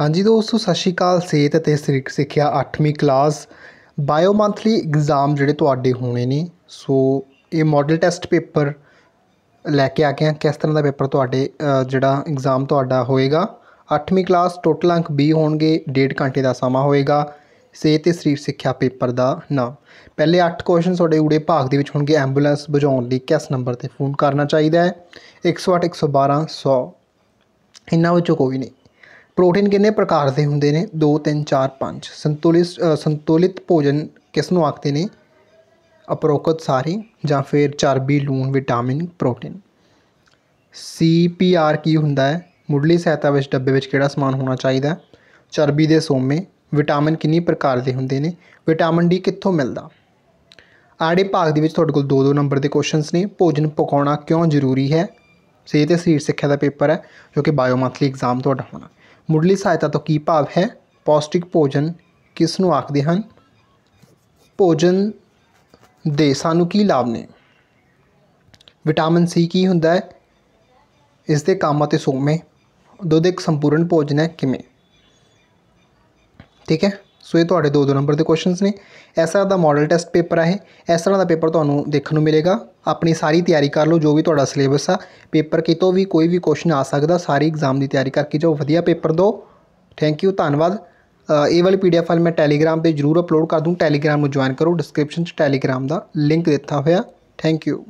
ਹਾਂਜੀ ਦੋਸਤੋ ਸਤਿ ਸ਼੍ਰੀ ਅਕਾਲ ਸਿਹਤ ਅਤੇ ਸਰੀਰਕ ਸਿੱਖਿਆ 8ਵੀਂ ਕਲਾਸ ਬਾਇਓ ਮੰਥਲੀ ਐਗਜ਼ਾਮ ਜਿਹੜੇ ਤੁਹਾਡੇ ਹੋਣੇ ਨੇ ਸੋ ਇਹ ਮਾਡਲ ਟੈਸਟ ਪੇਪਰ ਲੈ ਕੇ ਆ ਗਿਆ ਕਿਸ ਤਰ੍ਹਾਂ ਦਾ ਪੇਪਰ ਤੁਹਾਡੇ ਜਿਹੜਾ ਐਗਜ਼ਾਮ ਤੁਹਾਡਾ ਹੋਏਗਾ 8ਵੀਂ ਕਲਾਸ ਟੋਟਲ ਅੰਕ 20 ਹੋਣਗੇ ਡੇਢ ਘੰਟੇ ਦਾ ਸਮਾਂ ਹੋਏਗਾ ਸਿਹਤ ਤੇ ਸਰੀਰ ਸਿੱਖਿਆ ਪੇਪਰ ਦਾ ਨਾਮ ਪਹਿਲੇ 8 ਕੁਐਸਚਨ ਤੁਹਾਡੇ ਉੜੇ ਭਾਗ ਦੇ ਵਿੱਚ ਹੋਣਗੇ ਐਂਬੂਲੈਂਸ ਬੁਝਾਉਣ ਲਈ ਕਿਸ ਨੰਬਰ ਤੇ ਫੋਨ ਕਰਨਾ ਚਾਹੀਦਾ ਹੈ 108 112 100 ਇਹਨਾਂ ਵਿੱਚੋਂ ਕੋਈ ਨਹੀਂ ਪ੍ਰੋਟੀਨ ਕਿੰਨੇ ਪ੍ਰਕਾਰ ਦੇ ਹੁੰਦੇ ਨੇ 2 3 4 5 ਸੰਤੁਲਿਤ ਸੰਤੁਲਿਤ ਭੋਜਨ ਕਿਸ ਨੂੰ ਆਖਦੇ ਨੇ ਅਪਰੋਕਤ ਸਾਰੇ ਜਾਂ ਫਿਰ ਚਰਬੀ ਲੂਣ ਵਿਟਾਮਿਨ ਪ੍ਰੋਟੀਨ ਸੀਪੀਆਰ ਕੀ ਹੁੰਦਾ ਹੈ ਮੁੱਢਲੀ ਸਹਾਇਤਾ ਵਿੱਚ ਡੱਬੇ ਵਿੱਚ ਕਿਹੜਾ ਸਮਾਨ ਹੋਣਾ ਚਾਹੀਦਾ ਚਰਬੀ ਦੇ ਸੋਮੇ ਵਿਟਾਮਿਨ ਕਿੰਨੀ ਪ੍ਰਕਾਰ ਦੇ ਹੁੰਦੇ ਨੇ ਵਿਟਾਮਿਨ ਡੀ ਕਿੱਥੋਂ ਮਿਲਦਾ ਆੜੇ ਭਾਗ ਦੇ ਵਿੱਚ ਤੁਹਾਡੇ ਕੋਲ 2-2 ਨੰਬਰ ਦੇ ਕੁਐਸਚਨਸ ਨੇ ਭੋਜਨ ਪਕਾਉਣਾ ਕਿਉਂ ਜ਼ਰੂਰੀ ਹੈ ਸੇ ਤੇ ਸਰੀਰ ਸਿੱਖਿਆ ਦਾ ਪੇਪਰ ਹੈ ਜੋ ਕਿ ਬਾਇਓ ਮੰਥਲੀ ਐਗਜ਼ਾਮ ਤੁਹਾਡਾ ਹੋਣਾ ਮੁੱਢਲੀ ਸਹਾਇਤਾ ਤੋਂ ਕੀ ਭਾਵ ਹੈ ਪੌਸ਼ਟਿਕ ਭੋਜਨ ਕਿਸ ਨੂੰ ਆਖਦੇ ਹਨ ਭੋਜਨ ਦੇ ਸਾਨੂੰ ਕੀ ਲਾਭ ਨੇ ਵਿਟਾਮਿਨ ਸੀ ਕੀ ਹੁੰਦਾ ਹੈ ਇਸ ਦੇ ਕੰਮ ਅਤੇ ਸੋਮੇ ਦੁੱਧ ਇੱਕ ਸੰਪੂਰਨ ਭੋਜਨ ਹੈ ਕਿਵੇਂ ਠੀਕ ਹੈ ਸੋ ਇਹ ਤੁਹਾਡੇ ਦੋ ਦੋ ਨੰਬਰ ਦੇ ਕੁਐਸਚਨਸ ਨੇ ਇਸ ਤਰ੍ਹਾਂ ਦਾ ਮਾਡਲ ਟੈਸਟ ਪੇਪਰ ਆ ਇਹ ਇਸ ਤਰ੍ਹਾਂ ਦਾ ਪੇਪਰ ਤੁਹਾਨੂੰ ਦੇਖਣ ਨੂੰ ਮਿਲੇਗਾ ਆਪਣੀ ਸਾਰੀ ਤਿਆਰੀ ਕਰ ਲਓ ਜੋ ਵੀ ਤੁਹਾਡਾ ਸਿਲੇਬਸ ਆ ਪੇਪਰ ਕਿਤੋਂ ਵੀ ਕੋਈ ਵੀ ਕੁਐਸਚਨ ਆ ਸਕਦਾ ਸਾਰੀ ਐਗਜ਼ਾਮ ਦੀ ਤਿਆਰੀ ਕਰਕੇ ਜਾਓ ਵਧੀਆ ਪੇਪਰ ਦਿਓ ਥੈਂਕ ਯੂ ਧੰਨਵਾਦ ਇਹ ਵਾਲੀ ਪੀਡੀਐਫ ਫਾਈਲ ਮੈਂ ਟੈਲੀਗ੍ਰਾਮ ਤੇ ਜਰੂਰ ਅਪਲੋਡ ਕਰ ਦੂੰ ਟੈਲੀਗ੍ਰਾਮ ਨੂੰ ਜੁਆਇਨ ਕਰੋ ਡਿਸਕ੍ਰਿਪਸ਼ਨ 'ਚ ਟੈਲੀਗ੍ਰਾਮ ਦਾ ਲਿੰਕ ਦਿੱਤਾ ਹੋਇਆ ਥੈਂਕ ਯੂ